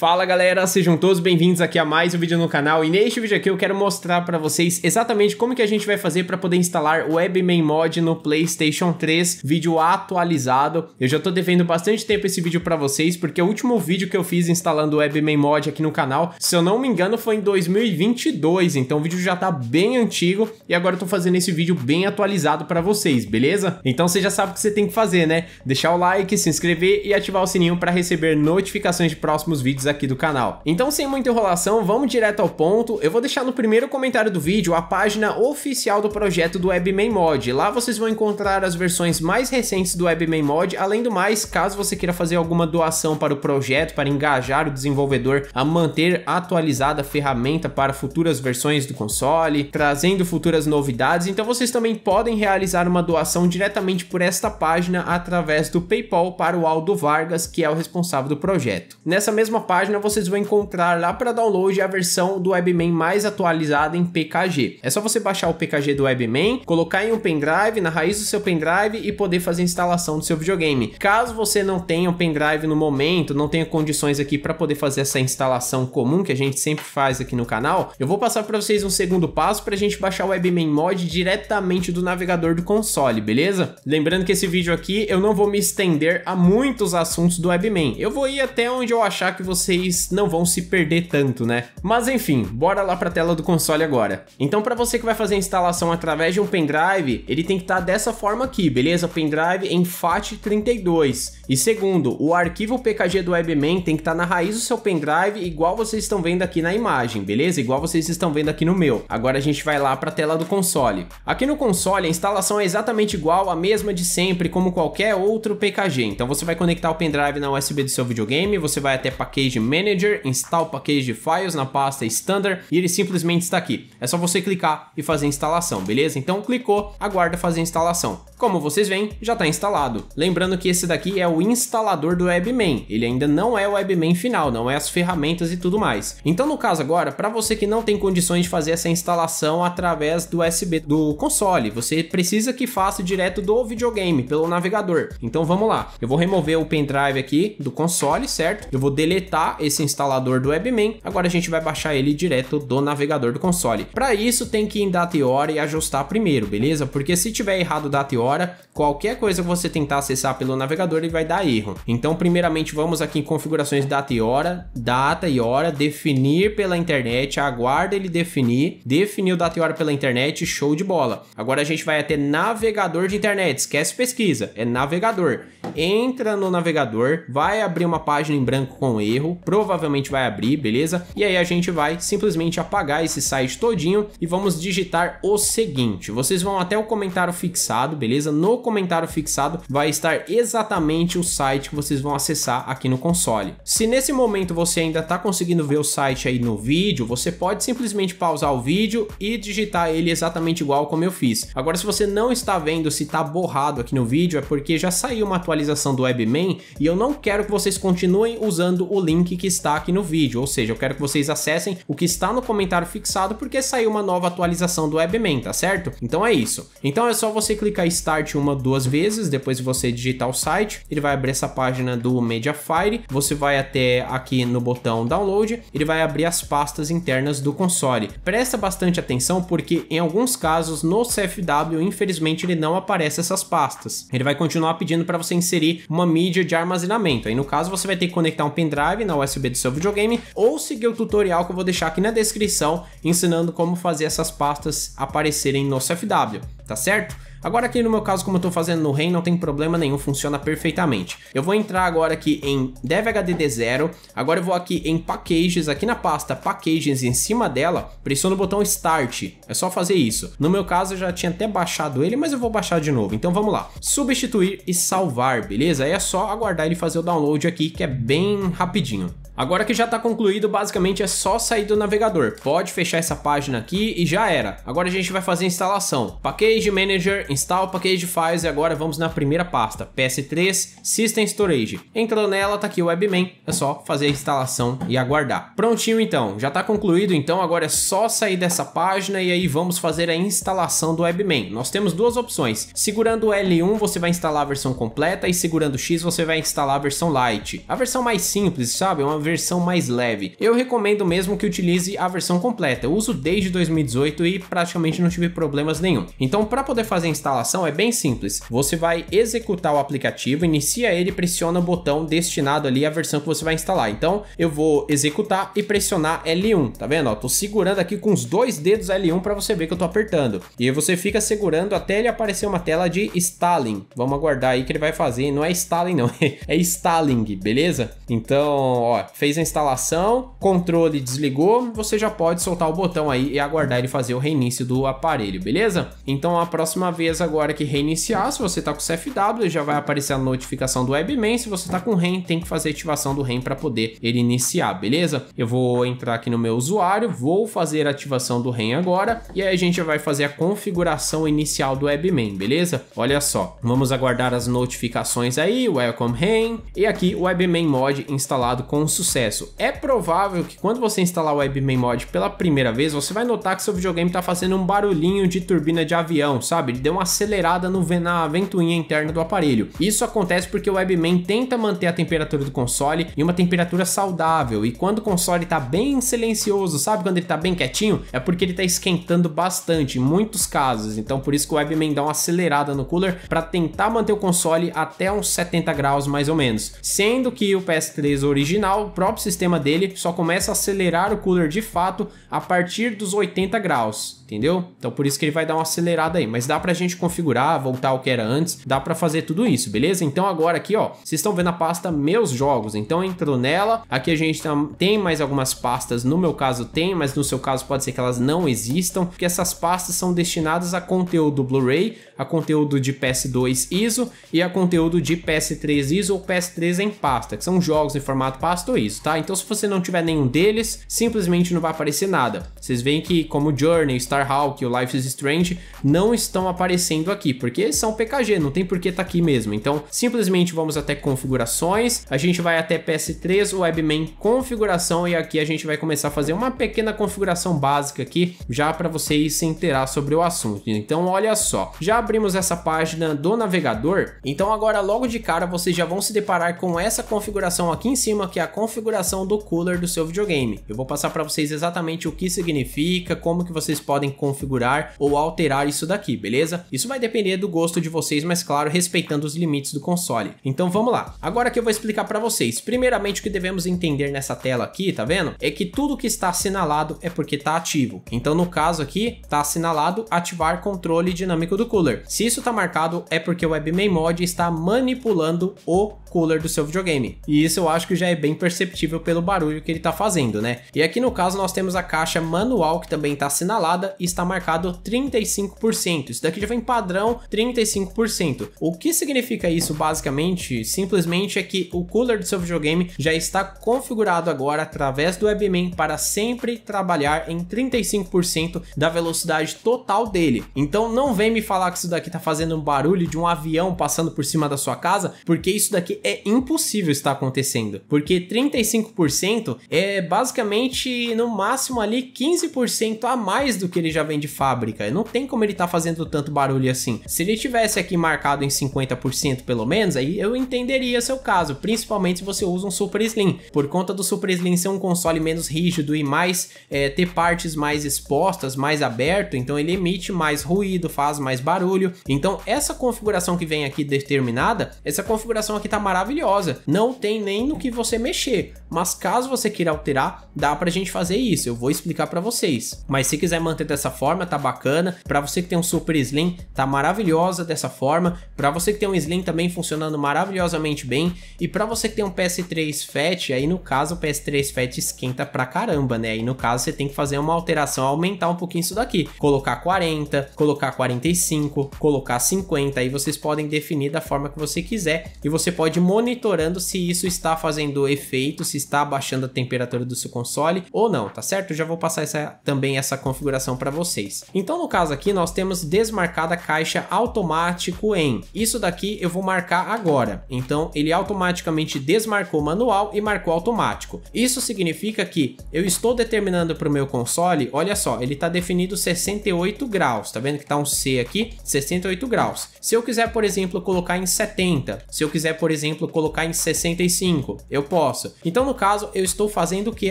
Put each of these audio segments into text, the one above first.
Fala galera, sejam todos bem-vindos aqui a mais um vídeo no canal e neste vídeo aqui eu quero mostrar para vocês exatamente como que a gente vai fazer para poder instalar o WebMain Mod no Playstation 3, vídeo atualizado. Eu já estou devendo bastante tempo esse vídeo para vocês porque o último vídeo que eu fiz instalando o WebMain Mod aqui no canal, se eu não me engano foi em 2022, então o vídeo já está bem antigo e agora eu tô fazendo esse vídeo bem atualizado para vocês, beleza? Então você já sabe o que você tem que fazer, né? Deixar o like, se inscrever e ativar o sininho para receber notificações de próximos vídeos aqui do canal. Então, sem muita enrolação, vamos direto ao ponto. Eu vou deixar no primeiro comentário do vídeo a página oficial do projeto do Webman Mod. Lá vocês vão encontrar as versões mais recentes do Webman Mod, Além do mais, caso você queira fazer alguma doação para o projeto, para engajar o desenvolvedor a manter atualizada a ferramenta para futuras versões do console, trazendo futuras novidades, então vocês também podem realizar uma doação diretamente por esta página através do PayPal para o Aldo Vargas, que é o responsável do projeto. Nessa mesma página, página vocês vão encontrar lá para download a versão do Webman mais atualizada em PKG. É só você baixar o PKG do Webman, colocar em um pendrive, na raiz do seu pendrive e poder fazer a instalação do seu videogame. Caso você não tenha um pendrive no momento, não tenha condições aqui para poder fazer essa instalação comum que a gente sempre faz aqui no canal, eu vou passar para vocês um segundo passo para a gente baixar o Webman Mod diretamente do navegador do console, beleza? Lembrando que esse vídeo aqui eu não vou me estender a muitos assuntos do Webman. Eu vou ir até onde eu achar que você vocês não vão se perder tanto, né? Mas enfim, bora lá para a tela do console agora. Então para você que vai fazer a instalação através de um pendrive, ele tem que estar tá dessa forma aqui, beleza? Pendrive em FAT32. E segundo, o arquivo PKG do WebMan tem que estar tá na raiz do seu pendrive, igual vocês estão vendo aqui na imagem, beleza? Igual vocês estão vendo aqui no meu. Agora a gente vai lá para a tela do console. Aqui no console, a instalação é exatamente igual, a mesma de sempre, como qualquer outro PKG. Então você vai conectar o pendrive na USB do seu videogame, você vai até Package Manager, instala o package de files na pasta Standard e ele simplesmente está aqui. É só você clicar e fazer a instalação, beleza? Então clicou, aguarda fazer a instalação. Como vocês veem, já está instalado. Lembrando que esse daqui é o instalador do Webman, ele ainda não é o Webman final, não é as ferramentas e tudo mais. Então no caso agora, para você que não tem condições de fazer essa instalação através do USB do console, você precisa que faça direto do videogame, pelo navegador. Então vamos lá, eu vou remover o pendrive aqui do console, certo? Eu vou deletar importar tá esse instalador do Webmin, agora a gente vai baixar ele direto do navegador do console. Para isso tem que ir em data e hora e ajustar primeiro, beleza? Porque se tiver errado data e hora, qualquer coisa que você tentar acessar pelo navegador ele vai dar erro. Então primeiramente vamos aqui em configurações data e hora, data e hora, definir pela internet, aguarda ele definir, definiu data e hora pela internet, show de bola. Agora a gente vai até navegador de internet, esquece pesquisa, é navegador. Entra no navegador, vai abrir uma página em branco com erro, provavelmente vai abrir, beleza? E aí a gente vai simplesmente apagar esse site todinho e vamos digitar o seguinte, vocês vão até o comentário fixado, beleza? No comentário fixado vai estar exatamente o site que vocês vão acessar aqui no console. Se nesse momento você ainda está conseguindo ver o site aí no vídeo, você pode simplesmente pausar o vídeo e digitar ele exatamente igual como eu fiz. Agora, se você não está vendo se está borrado aqui no vídeo, é porque já saiu uma atualização do WebMain e eu não quero que vocês continuem usando o link link que está aqui no vídeo, ou seja, eu quero que vocês acessem o que está no comentário fixado porque saiu uma nova atualização do Webman, tá certo? Então é isso. Então é só você clicar Start uma duas vezes, depois você digitar o site, ele vai abrir essa página do Mediafire, você vai até aqui no botão Download, ele vai abrir as pastas internas do console. Presta bastante atenção porque em alguns casos no CFW, infelizmente, ele não aparece essas pastas. Ele vai continuar pedindo para você inserir uma mídia de armazenamento, aí no caso você vai ter que conectar um pendrive né? na USB do seu videogame, ou seguir o tutorial que eu vou deixar aqui na descrição ensinando como fazer essas pastas aparecerem no CFW, tá certo? Agora aqui no meu caso, como eu estou fazendo no REM, não tem problema nenhum, funciona perfeitamente. Eu vou entrar agora aqui em DevHDD0, agora eu vou aqui em Packages, aqui na pasta Packages em cima dela, pressiono o botão Start, é só fazer isso. No meu caso eu já tinha até baixado ele, mas eu vou baixar de novo, então vamos lá. Substituir e salvar, beleza? Aí é só aguardar ele fazer o download aqui, que é bem rapidinho. Agora que já está concluído, basicamente é só sair do navegador. Pode fechar essa página aqui e já era. Agora a gente vai fazer a instalação. Package Manager, Install Package Files e agora vamos na primeira pasta, PS3 System Storage. Entrou nela, tá aqui o Webman, é só fazer a instalação e aguardar. Prontinho então, já está concluído, então agora é só sair dessa página e aí vamos fazer a instalação do Webman. Nós temos duas opções, segurando L1 você vai instalar a versão completa e segurando X você vai instalar a versão light. A versão mais simples, sabe? É uma versão mais leve. Eu recomendo mesmo que utilize a versão completa. Eu uso desde 2018 e praticamente não tive problemas nenhum. Então, para poder fazer a instalação é bem simples. Você vai executar o aplicativo, inicia ele, pressiona o botão destinado ali à versão que você vai instalar. Então, eu vou executar e pressionar L1, tá vendo? Ó, tô segurando aqui com os dois dedos L1 para você ver que eu tô apertando. E você fica segurando até ele aparecer uma tela de Stalin. Vamos aguardar aí que ele vai fazer. Não é Stalin não, é Stalin, beleza? Então, ó, fez a instalação, controle desligou, você já pode soltar o botão aí e aguardar ele fazer o reinício do aparelho, beleza? Então a próxima vez agora que reiniciar, se você tá com CFW, já vai aparecer a notificação do WebMain, se você tá com REM, tem que fazer ativação do REM para poder ele iniciar, beleza? Eu vou entrar aqui no meu usuário, vou fazer a ativação do REM agora e aí a gente vai fazer a configuração inicial do WebMain, beleza? Olha só, vamos aguardar as notificações aí, Welcome REM e aqui o WebMain Mod instalado com sucesso. É provável que quando você instalar o Webman Mod pela primeira vez, você vai notar que seu videogame está fazendo um barulhinho de turbina de avião, sabe? Ele Deu uma acelerada no, na ventoinha interna do aparelho. Isso acontece porque o Webman tenta manter a temperatura do console em uma temperatura saudável, e quando o console está bem silencioso, sabe? Quando ele está bem quietinho, é porque ele está esquentando bastante, em muitos casos. Então por isso que o Webman dá uma acelerada no cooler para tentar manter o console até uns 70 graus mais ou menos. Sendo que o PS3 original o próprio sistema dele só começa a acelerar o cooler de fato a partir dos 80 graus entendeu? Então por isso que ele vai dar uma acelerada aí, mas dá pra gente configurar, voltar ao que era antes, dá pra fazer tudo isso, beleza? Então agora aqui, ó, vocês estão vendo a pasta meus jogos, então entrou nela, aqui a gente tá, tem mais algumas pastas, no meu caso tem, mas no seu caso pode ser que elas não existam, porque essas pastas são destinadas a conteúdo Blu-ray, a conteúdo de PS2 ISO e a conteúdo de PS3 ISO ou PS3 em pasta, que são jogos em formato pasta ou ISO, tá? Então se você não tiver nenhum deles, simplesmente não vai aparecer nada. Vocês veem que como Journey, Star Starhawk, o Life is Strange, não estão aparecendo aqui, porque são PKG, não tem por que tá aqui mesmo. Então, simplesmente vamos até configurações, a gente vai até PS3, Webmain configuração e aqui a gente vai começar a fazer uma pequena configuração básica aqui, já para vocês se inteirar sobre o assunto. Então, olha só, já abrimos essa página do navegador, então agora logo de cara vocês já vão se deparar com essa configuração aqui em cima, que é a configuração do cooler do seu videogame. Eu vou passar para vocês exatamente o que significa, como que vocês podem configurar ou alterar isso daqui, beleza? Isso vai depender do gosto de vocês, mas claro, respeitando os limites do console. Então vamos lá. Agora que eu vou explicar para vocês. Primeiramente, o que devemos entender nessa tela aqui, tá vendo? É que tudo que está assinalado é porque está ativo. Então no caso aqui, está assinalado ativar controle dinâmico do cooler. Se isso está marcado, é porque o WebMainMod está manipulando o cooler do seu videogame. E isso eu acho que já é bem perceptível pelo barulho que ele está fazendo, né? E aqui no caso nós temos a caixa manual que também está assinalada e está marcado 35%. Isso daqui já vem padrão 35%. O que significa isso basicamente? Simplesmente é que o cooler do seu videogame já está configurado agora através do WebMan para sempre trabalhar em 35% da velocidade total dele. Então não vem me falar que isso daqui está fazendo um barulho de um avião passando por cima da sua casa, porque isso daqui é impossível estar acontecendo, porque 35% é basicamente no máximo ali 15% a mais do que ele já vem de fábrica. Não tem como ele tá fazendo tanto barulho assim. Se ele tivesse aqui marcado em 50% pelo menos, aí eu entenderia seu caso, principalmente se você usa um Super Slim. Por conta do Super Slim ser um console menos rígido e mais é, ter partes mais expostas, mais aberto, então ele emite mais ruído, faz mais barulho. Então essa configuração que vem aqui determinada, essa configuração aqui está maravilhosa. Não tem nem no que você mexer, mas caso você queira alterar, dá pra gente fazer isso, eu vou explicar para vocês. Mas se quiser manter dessa forma, tá bacana. Para você que tem um super slim, tá maravilhosa dessa forma. Para você que tem um slim também funcionando maravilhosamente bem. E para você que tem um PS3 Fat, aí no caso o PS3 Fat esquenta pra caramba, né? E no caso você tem que fazer uma alteração, aumentar um pouquinho isso daqui. Colocar 40, colocar 45, colocar 50, aí vocês podem definir da forma que você quiser e você pode monitorando se isso está fazendo efeito, se está abaixando a temperatura do seu console ou não, tá certo? já vou passar essa, também essa configuração para vocês. Então no caso aqui nós temos desmarcada caixa automático em. Isso daqui eu vou marcar agora. Então ele automaticamente desmarcou manual e marcou automático. Isso significa que eu estou determinando para o meu console, olha só, ele está definido 68 graus, tá vendo que está um C aqui, 68 graus. Se eu quiser, por exemplo, colocar em 70, se eu quiser, por exemplo, exemplo, colocar em 65. Eu posso. Então, no caso, eu estou fazendo o que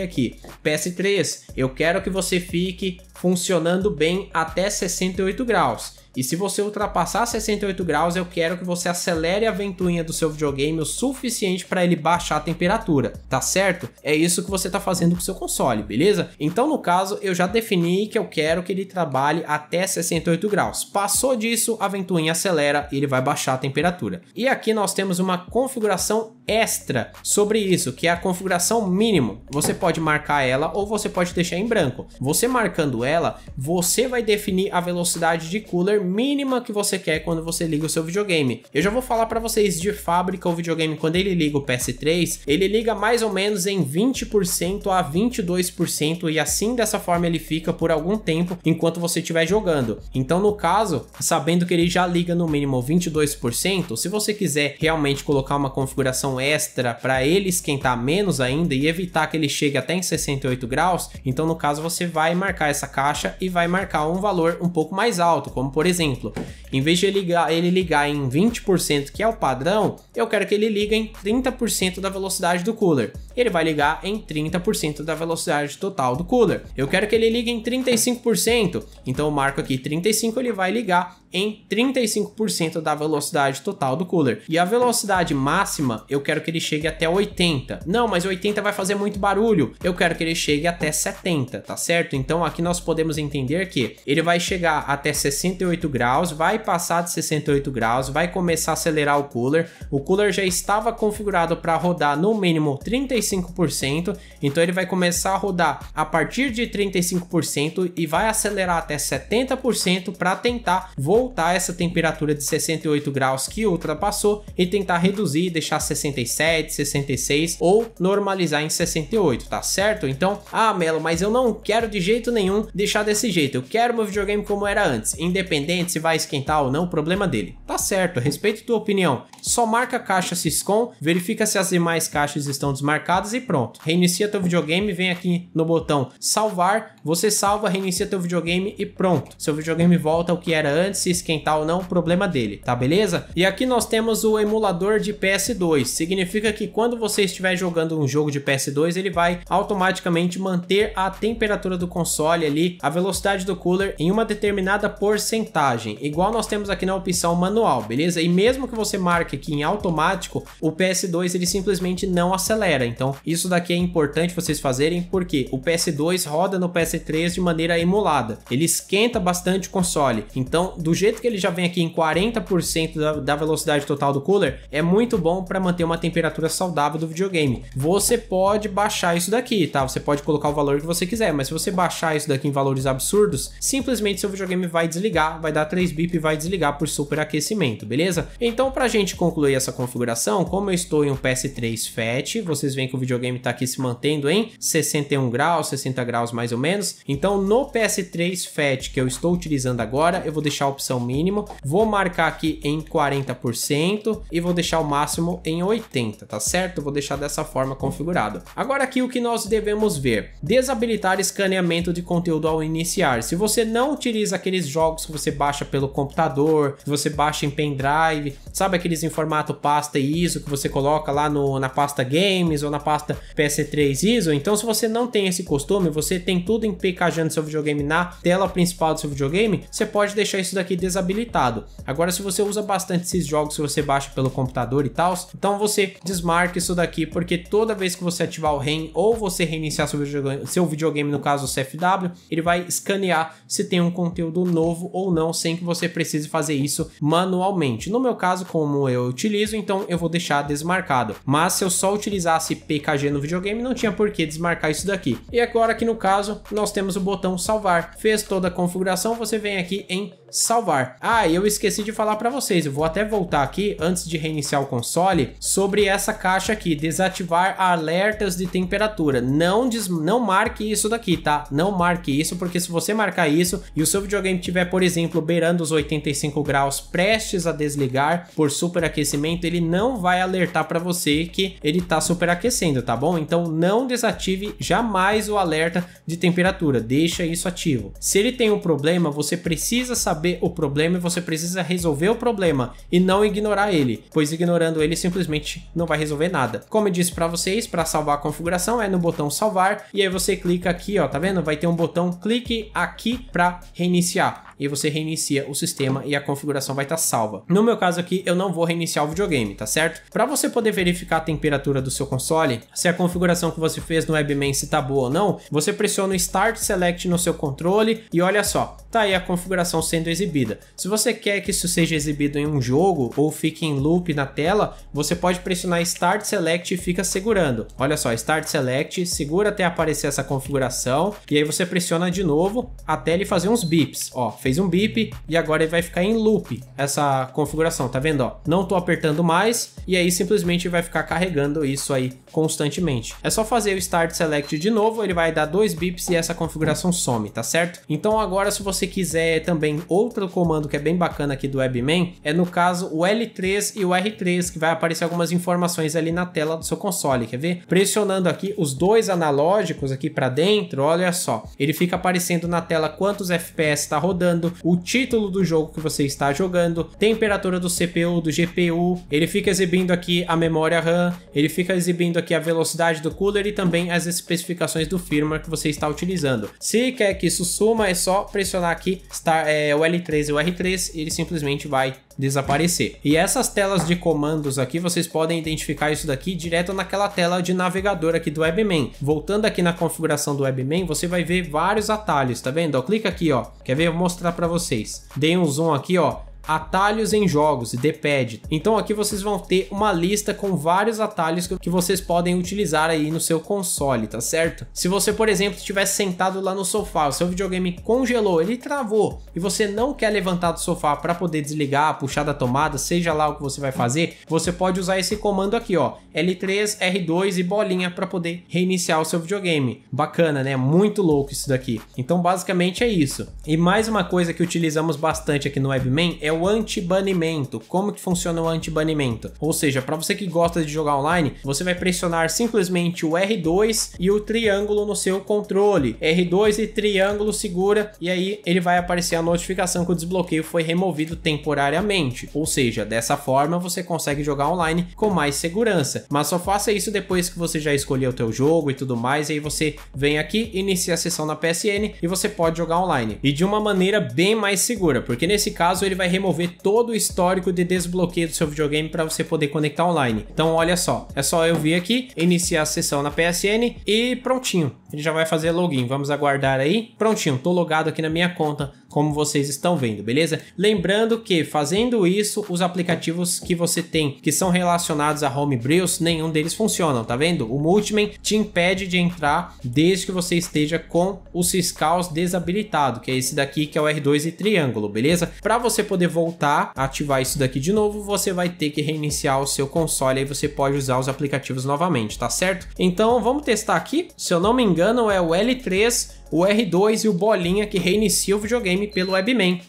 aqui? PS3, eu quero que você fique funcionando bem até 68 graus. E se você ultrapassar 68 graus, eu quero que você acelere a ventoinha do seu videogame o suficiente para ele baixar a temperatura, tá certo? É isso que você está fazendo com o seu console, beleza? Então, no caso, eu já defini que eu quero que ele trabalhe até 68 graus. Passou disso, a ventoinha acelera e ele vai baixar a temperatura. E aqui nós temos uma configuração extra sobre isso, que é a configuração mínimo. Você pode marcar ela ou você pode deixar em branco. Você marcando ela, você vai definir a velocidade de cooler mínima que você quer quando você liga o seu videogame. Eu já vou falar para vocês de fábrica o videogame quando ele liga o PS3, ele liga mais ou menos em 20% a 22% e assim dessa forma ele fica por algum tempo enquanto você estiver jogando. Então no caso, sabendo que ele já liga no mínimo 22%, se você quiser realmente colocar uma configuração extra para ele esquentar menos ainda e evitar que ele chegue até em 68 graus, então no caso você vai marcar essa caixa e vai marcar um valor um pouco mais alto, como por exemplo, em vez de ele ligar, ele ligar em 20%, que é o padrão, eu quero que ele ligue em 30% da velocidade do cooler. Ele vai ligar em 30% da velocidade total do cooler. Eu quero que ele ligue em 35%, então eu marco aqui 35, ele vai ligar em 35% da velocidade total do cooler. E a velocidade máxima, eu quero que ele chegue até 80. Não, mas 80 vai fazer muito barulho. Eu quero que ele chegue até 70, tá certo? Então aqui nós podemos entender que ele vai chegar até 68 graus, vai passar de 68 graus, vai começar a acelerar o cooler. O cooler já estava configurado para rodar no mínimo 35%, então ele vai começar a rodar a partir de 35% e vai acelerar até 70% para tentar voltar voltar essa temperatura de 68 graus que ultrapassou e tentar reduzir deixar 67, 66 ou normalizar em 68, tá certo? Então, ah, Melo, mas eu não quero de jeito nenhum deixar desse jeito. Eu quero meu videogame como era antes, independente se vai esquentar ou não, problema dele. Tá certo, respeito tua opinião. Só marca a caixa Syscom, verifica se as demais caixas estão desmarcadas e pronto. Reinicia teu videogame, vem aqui no botão salvar, você salva, reinicia teu videogame e pronto. Seu videogame volta ao que era antes se esquentar ou não, problema dele, tá beleza? E aqui nós temos o emulador de PS2, significa que quando você estiver jogando um jogo de PS2, ele vai automaticamente manter a temperatura do console ali, a velocidade do cooler em uma determinada porcentagem, igual nós temos aqui na opção manual, beleza? E mesmo que você marque aqui em automático, o PS2 ele simplesmente não acelera, então isso daqui é importante vocês fazerem porque o PS2 roda no PS3 de maneira emulada, ele esquenta bastante o console, então do jeito que ele já vem aqui em 40% da, da velocidade total do cooler, é muito bom para manter uma temperatura saudável do videogame. Você pode baixar isso daqui, tá? Você pode colocar o valor que você quiser, mas se você baixar isso daqui em valores absurdos, simplesmente seu videogame vai desligar, vai dar 3 bip e vai desligar por superaquecimento, beleza? Então, a gente concluir essa configuração, como eu estou em um PS3 FAT, vocês veem que o videogame tá aqui se mantendo em 61 graus, 60 graus mais ou menos. Então, no PS3 FAT que eu estou utilizando agora, eu vou deixar a opção mínimo. Vou marcar aqui em 40% e vou deixar o máximo em 80, tá certo? Vou deixar dessa forma configurado. Agora aqui o que nós devemos ver? Desabilitar escaneamento de conteúdo ao iniciar. Se você não utiliza aqueles jogos que você baixa pelo computador, que você baixa em pendrive, sabe aqueles em formato pasta ISO que você coloca lá no, na pasta games ou na pasta PS3 ISO, então se você não tem esse costume, você tem tudo em no seu videogame na tela principal do seu videogame, você pode deixar isso daqui desabilitado. Agora, se você usa bastante esses jogos, se você baixa pelo computador e tal, então você desmarca isso daqui, porque toda vez que você ativar o REM ou você reiniciar seu videogame, seu videogame no caso o CFW, ele vai escanear se tem um conteúdo novo ou não, sem que você precise fazer isso manualmente. No meu caso, como eu utilizo, então eu vou deixar desmarcado. Mas se eu só utilizasse PKG no videogame, não tinha por que desmarcar isso daqui. E agora aqui no caso, nós temos o botão salvar. Fez toda a configuração, você vem aqui em salvar. Ah, eu esqueci de falar para vocês, eu vou até voltar aqui antes de reiniciar o console sobre essa caixa aqui, desativar alertas de temperatura. Não des... não marque isso daqui, tá? Não marque isso porque se você marcar isso e o seu videogame tiver, por exemplo, beirando os 85 graus, prestes a desligar por superaquecimento, ele não vai alertar para você que ele tá superaquecendo, tá bom? Então não desative jamais o alerta de temperatura, deixa isso ativo. Se ele tem um problema, você precisa saber saber o problema e você precisa resolver o problema e não ignorar ele, pois ignorando ele simplesmente não vai resolver nada. Como eu disse para vocês, para salvar a configuração é no botão salvar e aí você clica aqui, ó, tá vendo? Vai ter um botão clique aqui para reiniciar e você reinicia o sistema e a configuração vai estar tá salva. No meu caso aqui, eu não vou reiniciar o videogame, tá certo? Para você poder verificar a temperatura do seu console, se a configuração que você fez no WebMain está boa ou não, você pressiona o Start Select no seu controle e olha só, tá aí a configuração sendo exibida. Se você quer que isso seja exibido em um jogo ou fique em loop na tela, você pode pressionar Start Select e fica segurando. Olha só, Start Select, segura até aparecer essa configuração e aí você pressiona de novo até ele fazer uns bips, ó, fez fez um bip e agora ele vai ficar em loop essa configuração, tá vendo? Ó, não tô apertando mais e aí simplesmente vai ficar carregando isso aí constantemente. É só fazer o Start Select de novo, ele vai dar dois bips e essa configuração some, tá certo? Então agora se você quiser também outro comando que é bem bacana aqui do Webman, é no caso o L3 e o R3, que vai aparecer algumas informações ali na tela do seu console, quer ver? Pressionando aqui os dois analógicos aqui para dentro, olha só, ele fica aparecendo na tela quantos FPS está rodando, o título do jogo que você está jogando, temperatura do CPU, do GPU, ele fica exibindo aqui a memória RAM, ele fica exibindo aqui a velocidade do cooler e também as especificações do firmware que você está utilizando. Se quer que isso suma, é só pressionar aqui Star, é, o L3 e o R3, ele simplesmente vai desaparecer. E essas telas de comandos aqui, vocês podem identificar isso daqui direto naquela tela de navegador aqui do Webman. Voltando aqui na configuração do Webman, você vai ver vários atalhos, tá vendo? clica aqui, ó. Quer ver? Eu mostrar mostrar para vocês. Dei um zoom aqui, ó atalhos em jogos, D-pad. Então aqui vocês vão ter uma lista com vários atalhos que vocês podem utilizar aí no seu console, tá certo? Se você, por exemplo, estivesse sentado lá no sofá, o seu videogame congelou, ele travou e você não quer levantar do sofá para poder desligar, puxar da tomada, seja lá o que você vai fazer, você pode usar esse comando aqui, ó, L3, R2 e bolinha para poder reiniciar o seu videogame. Bacana, né? Muito louco isso daqui. Então basicamente é isso. E mais uma coisa que utilizamos bastante aqui no Webman é é o anti-banimento. Como que funciona o anti-banimento? Ou seja, para você que gosta de jogar online, você vai pressionar simplesmente o R2 e o triângulo no seu controle. R2 e triângulo segura e aí ele vai aparecer a notificação que o desbloqueio foi removido temporariamente. Ou seja, dessa forma você consegue jogar online com mais segurança. Mas só faça isso depois que você já escolheu o teu jogo e tudo mais, e aí você vem aqui, inicia a sessão na PSN e você pode jogar online. E de uma maneira bem mais segura, porque nesse caso ele vai remover todo o histórico de desbloqueio do seu videogame para você poder conectar online. Então olha só, é só eu vir aqui, iniciar a sessão na PSN e prontinho, ele já vai fazer login. Vamos aguardar aí. Prontinho, tô logado aqui na minha conta, como vocês estão vendo, beleza? Lembrando que fazendo isso, os aplicativos que você tem que são relacionados a homebrews, nenhum deles funciona, tá vendo? O Multiman te impede de entrar desde que você esteja com o Syscals desabilitado, que é esse daqui que é o R2 e triângulo, beleza? Para você poder voltar a ativar isso daqui de novo, você vai ter que reiniciar o seu console, aí você pode usar os aplicativos novamente, tá certo? Então vamos testar aqui, se eu não me engano é o L3, o R2 e o bolinha que reinicia o videogame pelo Webman.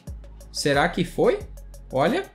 Será que foi? Olha,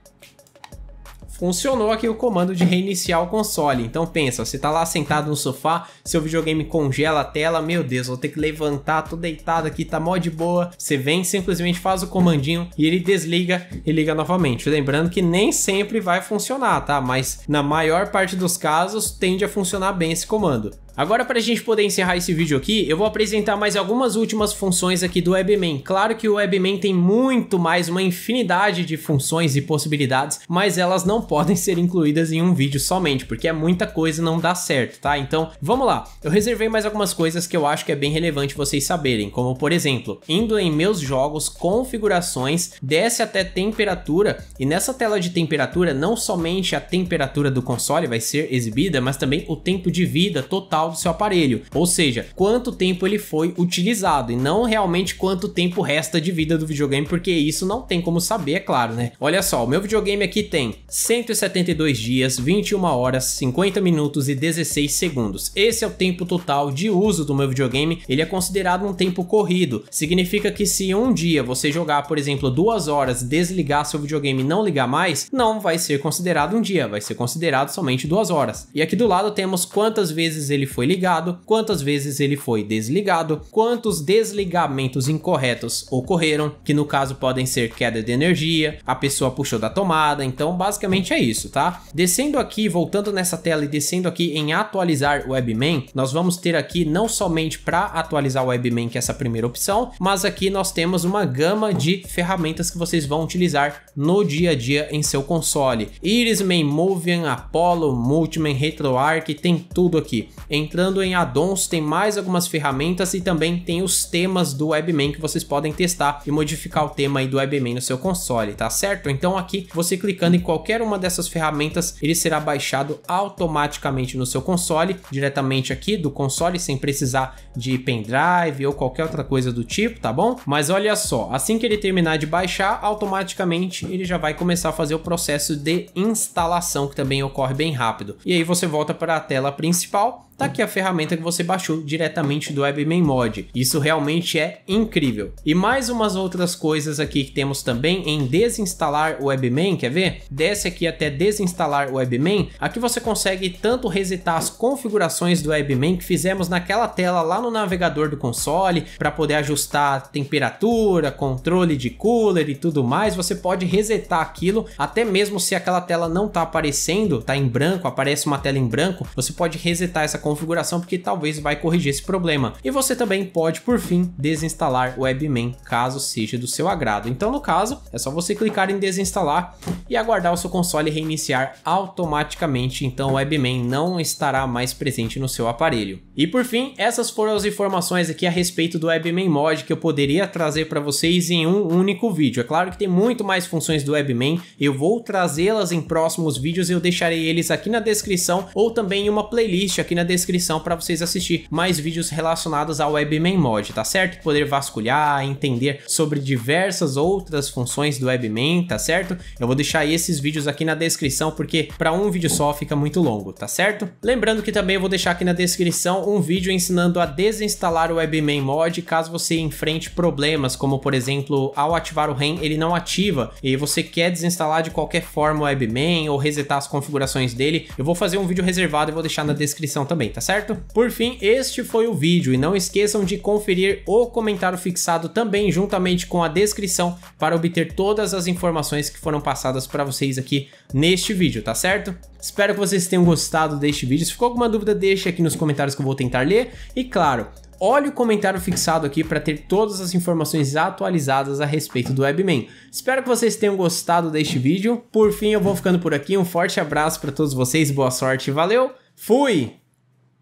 funcionou aqui o comando de reiniciar o console. Então pensa, você tá lá sentado no sofá, seu videogame congela a tela, meu Deus, vou ter que levantar, tô deitado aqui, tá mó de boa. Você vem, simplesmente faz o comandinho e ele desliga e liga novamente. Lembrando que nem sempre vai funcionar, tá? Mas na maior parte dos casos tende a funcionar bem esse comando. Agora para a gente poder encerrar esse vídeo aqui, eu vou apresentar mais algumas últimas funções aqui do Webman. Claro que o Webman tem muito mais, uma infinidade de funções e possibilidades, mas elas não podem ser incluídas em um vídeo somente, porque é muita coisa e não dá certo, tá? Então, vamos lá. Eu reservei mais algumas coisas que eu acho que é bem relevante vocês saberem, como por exemplo, indo em meus jogos, configurações, desce até temperatura, e nessa tela de temperatura, não somente a temperatura do console vai ser exibida, mas também o tempo de vida total total do seu aparelho, ou seja, quanto tempo ele foi utilizado e não realmente quanto tempo resta de vida do videogame, porque isso não tem como saber, é claro, né? Olha só, o meu videogame aqui tem 172 dias, 21 horas, 50 minutos e 16 segundos. Esse é o tempo total de uso do meu videogame, ele é considerado um tempo corrido. Significa que se um dia você jogar, por exemplo, duas horas, desligar seu videogame e não ligar mais, não vai ser considerado um dia, vai ser considerado somente duas horas. E aqui do lado temos quantas vezes ele foi ligado, quantas vezes ele foi desligado, quantos desligamentos incorretos ocorreram, que no caso podem ser queda de energia, a pessoa puxou da tomada, então basicamente é isso, tá? Descendo aqui, voltando nessa tela e descendo aqui em atualizar o Webman, nós vamos ter aqui não somente para atualizar o Webman que é essa primeira opção, mas aqui nós temos uma gama de ferramentas que vocês vão utilizar no dia a dia em seu console. Irisman, Movian, Apollo, Multiman, RetroArch, tem tudo aqui. Em Entrando em addons, tem mais algumas ferramentas e também tem os temas do Webmain que vocês podem testar e modificar o tema aí do Webmain no seu console, tá certo? Então aqui, você clicando em qualquer uma dessas ferramentas, ele será baixado automaticamente no seu console, diretamente aqui do console, sem precisar de pendrive ou qualquer outra coisa do tipo, tá bom? Mas olha só, assim que ele terminar de baixar, automaticamente ele já vai começar a fazer o processo de instalação, que também ocorre bem rápido. E aí você volta para a tela principal, tá aqui a ferramenta que você baixou diretamente do mod Isso realmente é incrível. E mais umas outras coisas aqui que temos também em desinstalar o WebMem, quer ver? Desce aqui até desinstalar o WebMem. Aqui você consegue tanto resetar as configurações do WebMem que fizemos naquela tela lá no navegador do console para poder ajustar temperatura, controle de cooler e tudo mais. Você pode resetar aquilo até mesmo se aquela tela não tá aparecendo, tá em branco, aparece uma tela em branco, você pode resetar essa configuração porque talvez vai corrigir esse problema. E você também pode, por fim, desinstalar o Webmin caso seja do seu agrado. Então, no caso, é só você clicar em desinstalar e aguardar o seu console reiniciar automaticamente, então o Webmin não estará mais presente no seu aparelho. E por fim, essas foram as informações aqui a respeito do Webmin Mod que eu poderia trazer para vocês em um único vídeo. É claro que tem muito mais funções do Webmin, eu vou trazê-las em próximos vídeos, eu deixarei eles aqui na descrição ou também em uma playlist aqui na descrição descrição para vocês assistir mais vídeos relacionados ao WebMain Mod, tá certo? Poder vasculhar, entender sobre diversas outras funções do WebMain, tá certo? Eu vou deixar esses vídeos aqui na descrição porque para um vídeo só fica muito longo, tá certo? Lembrando que também eu vou deixar aqui na descrição um vídeo ensinando a desinstalar o WebMain Mod caso você enfrente problemas, como por exemplo, ao ativar o REM ele não ativa e você quer desinstalar de qualquer forma o WebMain ou resetar as configurações dele, eu vou fazer um vídeo reservado e vou deixar na descrição também também, tá certo? Por fim, este foi o vídeo e não esqueçam de conferir o comentário fixado também juntamente com a descrição para obter todas as informações que foram passadas para vocês aqui neste vídeo, tá certo? Espero que vocês tenham gostado deste vídeo. Se ficou alguma dúvida, deixe aqui nos comentários que eu vou tentar ler. E claro, olhe o comentário fixado aqui para ter todas as informações atualizadas a respeito do Webman. Espero que vocês tenham gostado deste vídeo. Por fim, eu vou ficando por aqui. Um forte abraço para todos vocês, boa sorte, valeu, fui!